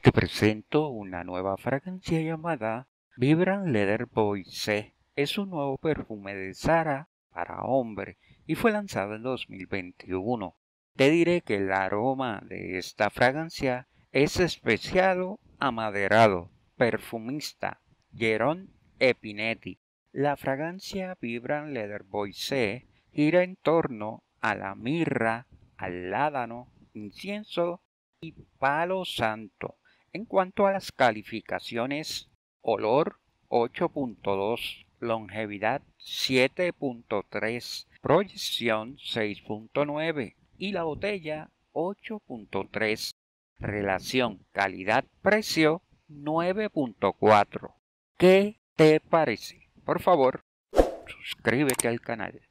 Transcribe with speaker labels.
Speaker 1: te presento una nueva fragancia llamada Vibran Leather Boise. Es un nuevo perfume de Zara para hombre y fue lanzado en 2021. Te diré que el aroma de esta fragancia es especial amaderado, perfumista, Jerón Epinetti. La fragancia Vibran Leather Boise gira en torno a la mirra, al ládano, incienso y palo santo. En cuanto a las calificaciones, olor 8.2, longevidad 7.3, proyección 6.9 y la botella 8.3. Relación calidad-precio 9.4. ¿Qué te parece? Por favor, suscríbete al canal.